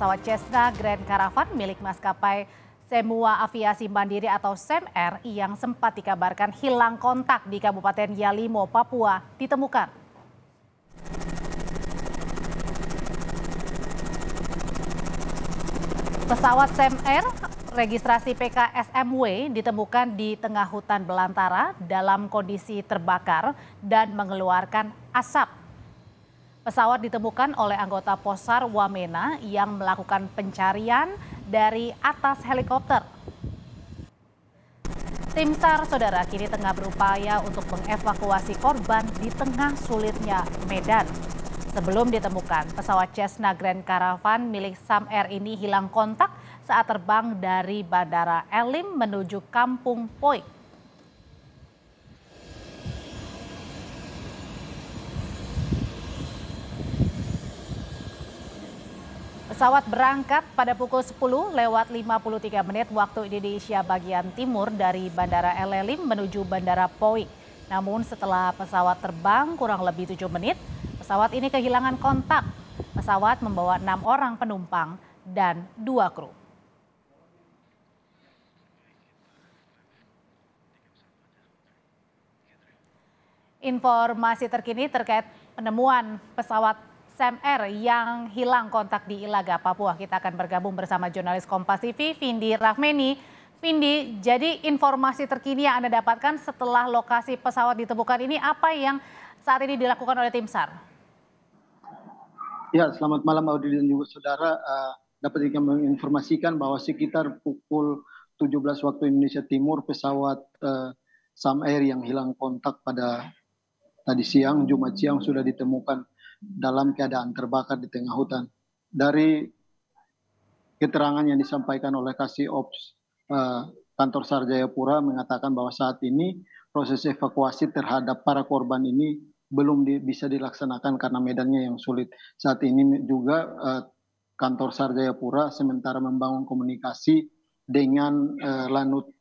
pesawat Cessna Grand Caravan milik maskapai Semua Aviasi Mandiri atau SEMR yang sempat dikabarkan hilang kontak di Kabupaten Yalimo, Papua ditemukan. Pesawat SEMR registrasi PKSMW ditemukan di tengah hutan belantara dalam kondisi terbakar dan mengeluarkan asap. Pesawat ditemukan oleh anggota Posar Wamena yang melakukan pencarian dari atas helikopter. Tim SAR saudara kini tengah berupaya untuk mengevakuasi korban di tengah sulitnya medan. Sebelum ditemukan, pesawat Cessna Grand Caravan milik Sam Air ini hilang kontak saat terbang dari Bandara Elim menuju Kampung Poik, Pesawat berangkat pada pukul 10 lewat 53 menit waktu Indonesia bagian timur dari Bandara El menuju Bandara Poik. Namun setelah pesawat terbang kurang lebih 7 menit, pesawat ini kehilangan kontak. Pesawat membawa enam orang penumpang dan dua kru. Informasi terkini terkait penemuan pesawat Sam yang hilang kontak di Ilaga, Papua. Kita akan bergabung bersama jurnalis Kompas TV, Vindi Rahmeni. Vindi, jadi informasi terkini yang Anda dapatkan setelah lokasi pesawat ditemukan ini, apa yang saat ini dilakukan oleh tim SAR? Ya, selamat malam Audi dan juga saudara. Uh, dapat menginformasikan bahwa sekitar pukul 17 waktu Indonesia Timur pesawat uh, Sam Air yang hilang kontak pada tadi siang, Jumat siang sudah ditemukan dalam keadaan terbakar di tengah hutan. Dari keterangan yang disampaikan oleh Kasih Ops eh, Kantor Sarjayapura mengatakan bahwa saat ini proses evakuasi terhadap para korban ini belum di, bisa dilaksanakan karena medannya yang sulit. Saat ini juga eh, Kantor Sarjayapura sementara membangun komunikasi dengan eh, Lanut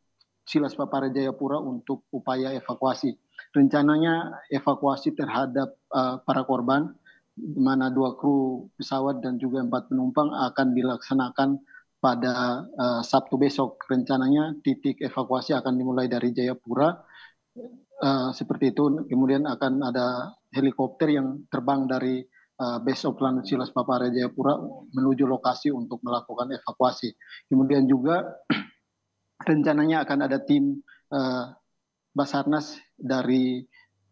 Silas Papara Jayapura untuk upaya evakuasi. Rencananya evakuasi terhadap uh, para korban di mana dua kru pesawat dan juga empat penumpang akan dilaksanakan pada uh, Sabtu besok. Rencananya titik evakuasi akan dimulai dari Jayapura. Uh, seperti itu, kemudian akan ada helikopter yang terbang dari uh, Base of Silas Papare Jayapura menuju lokasi untuk melakukan evakuasi. Kemudian juga rencananya akan ada tim uh, Basarnas dari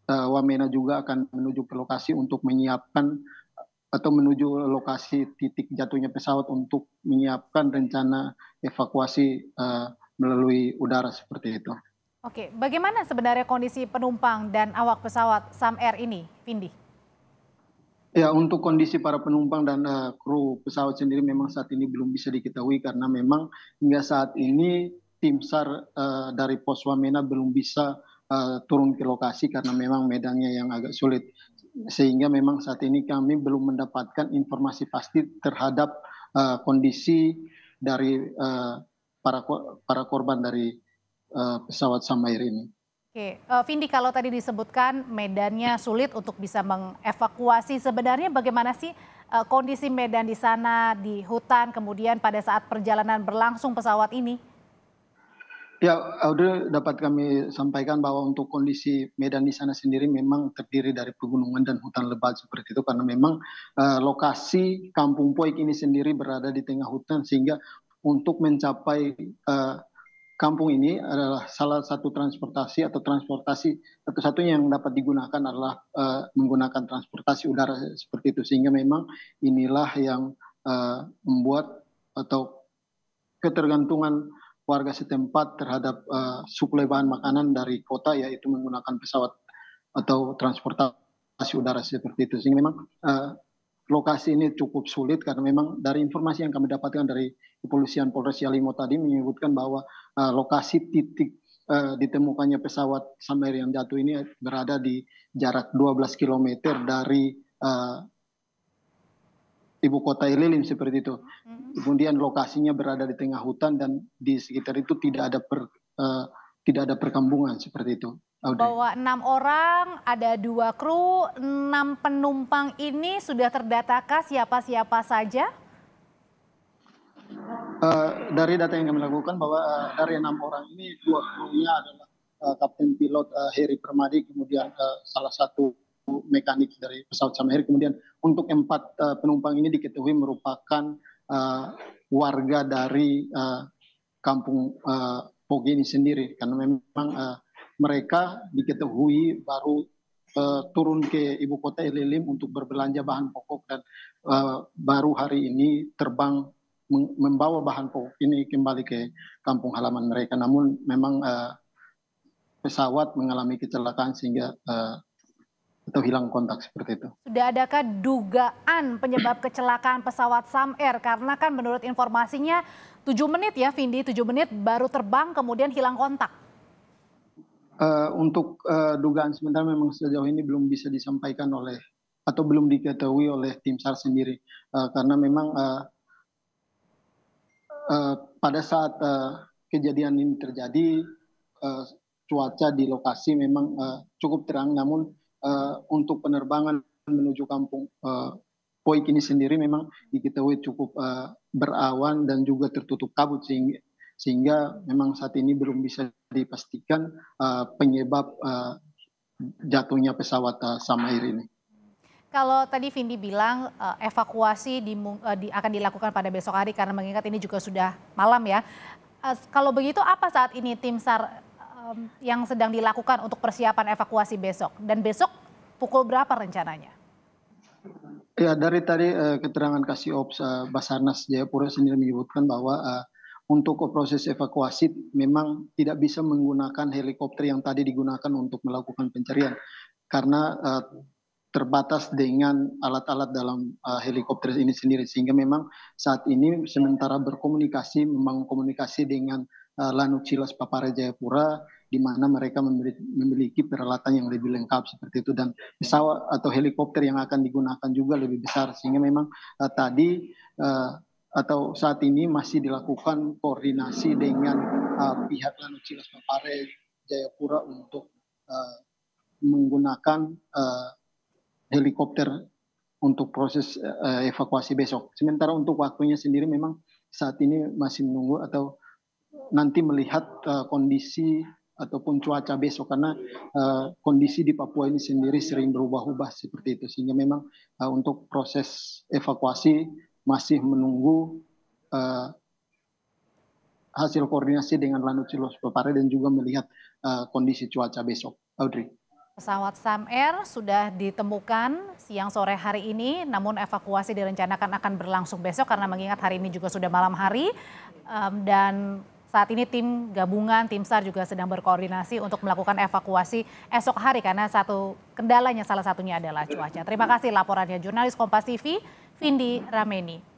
Eh, Wamena juga akan menuju ke lokasi untuk menyiapkan atau menuju lokasi titik jatuhnya pesawat untuk menyiapkan rencana evakuasi uh, melalui udara seperti itu. Oke, bagaimana sebenarnya kondisi penumpang dan awak pesawat Sam Air ini, Vindi? Ya, untuk kondisi para penumpang dan uh, kru pesawat sendiri memang saat ini belum bisa diketahui karena memang hingga saat ini tim SAR uh, dari Pos Wamena belum bisa Eh, turun ke lokasi karena memang medannya yang agak sulit. Sehingga memang saat ini kami belum mendapatkan informasi pasti terhadap uh, kondisi dari uh, para para korban dari uh, pesawat Samair ini. Oke, uh, Vindi kalau tadi disebutkan medannya sulit untuk bisa mengevakuasi, sebenarnya bagaimana sih uh, kondisi medan di sana, di hutan, kemudian pada saat perjalanan berlangsung pesawat ini? Ya, Audrey dapat kami sampaikan bahwa untuk kondisi Medan di sana sendiri memang terdiri dari pegunungan dan hutan lebat seperti itu karena memang uh, lokasi Kampung Poik ini sendiri berada di tengah hutan sehingga untuk mencapai uh, kampung ini adalah salah satu transportasi atau transportasi satu-satunya yang dapat digunakan adalah uh, menggunakan transportasi udara seperti itu sehingga memang inilah yang membuat atau ketergantungan warga setempat terhadap uh, suplai bahan makanan dari kota yaitu menggunakan pesawat atau transportasi udara seperti itu sehingga memang uh, lokasi ini cukup sulit karena memang dari informasi yang kami dapatkan dari kepolisian Polres Yalimo tadi menyebutkan bahwa uh, lokasi titik uh, ditemukannya pesawat Samer yang jatuh ini berada di jarak 12 km dari uh, ibu kota Ililim seperti itu. Mm-hmm. Kemudian lokasinya berada di tengah hutan dan di sekitar itu tidak ada per, uh, tidak ada perkampungan seperti itu. Audrey. Bahwa enam orang, ada dua kru, enam penumpang ini sudah terdatakah siapa-siapa saja? Uh, dari data yang kami lakukan bahwa uh, dari enam orang ini dua krunya adalah uh, Kapten Pilot uh, Heri Permadi, kemudian uh, salah satu mekanik dari pesawat Samahir. Kemudian untuk empat uh, penumpang ini diketahui merupakan uh, warga dari uh, kampung uh, Pogi ini sendiri karena memang uh, mereka diketahui baru uh, turun ke ibu kota Elilim untuk berbelanja bahan pokok dan uh, baru hari ini terbang membawa bahan pokok ini kembali ke kampung halaman mereka. Namun memang uh, pesawat mengalami kecelakaan sehingga uh, atau hilang kontak seperti itu. Sudah adakah dugaan penyebab kecelakaan pesawat Sam Air? Karena kan menurut informasinya 7 menit ya Vindi, 7 menit baru terbang kemudian hilang kontak. Uh, untuk uh, dugaan sementara memang sejauh ini belum bisa disampaikan oleh atau belum diketahui oleh tim SAR sendiri uh, karena memang uh, uh, pada saat uh, kejadian ini terjadi uh, cuaca di lokasi memang uh, cukup terang namun uh, untuk penerbangan menuju kampung uh, Poik ini sendiri memang diketahui cukup uh, berawan dan juga tertutup kabut sehingga sehingga memang saat ini belum bisa dipastikan uh, penyebab uh, jatuhnya pesawat uh, Samair ini. Kalau tadi Vindi bilang uh, evakuasi di, uh, di, akan dilakukan pada besok hari karena mengingat ini juga sudah malam ya. Uh, kalau begitu apa saat ini tim SAR um, yang sedang dilakukan untuk persiapan evakuasi besok? Dan besok pukul berapa rencananya? Ya dari tadi uh, keterangan ops uh, eh, Basarnas Jayapura sendiri menyebutkan bahwa uh, untuk proses evakuasi memang tidak bisa menggunakan helikopter yang tadi digunakan untuk melakukan pencarian karena uh, terbatas dengan alat-alat dalam uh, helikopter ini sendiri sehingga memang saat ini sementara berkomunikasi membangun komunikasi dengan uh, Lanut Cilas Papara Jayapura di mana mereka memiliki peralatan yang lebih lengkap seperti itu dan pesawat atau helikopter yang akan digunakan juga lebih besar sehingga memang uh, tadi uh, atau saat ini masih dilakukan koordinasi dengan uh, pihak Cilas Mapare Jayapura untuk uh, menggunakan uh, helikopter untuk proses uh, evakuasi besok. Sementara untuk waktunya sendiri memang saat ini masih menunggu atau nanti melihat uh, kondisi ataupun cuaca besok karena uh, kondisi di Papua ini sendiri sering berubah-ubah seperti itu sehingga memang uh, untuk proses evakuasi masih menunggu uh, hasil koordinasi dengan Lanut Silos Papare dan juga melihat uh, kondisi cuaca besok. Audrey. Pesawat Sam Air sudah ditemukan siang sore hari ini, namun evakuasi direncanakan akan berlangsung besok karena mengingat hari ini juga sudah malam hari um, dan saat ini tim gabungan, tim SAR juga sedang berkoordinasi untuk melakukan evakuasi esok hari karena satu kendalanya salah satunya adalah cuaca. Terima kasih laporannya jurnalis Kompas TV, Vindi Rameni.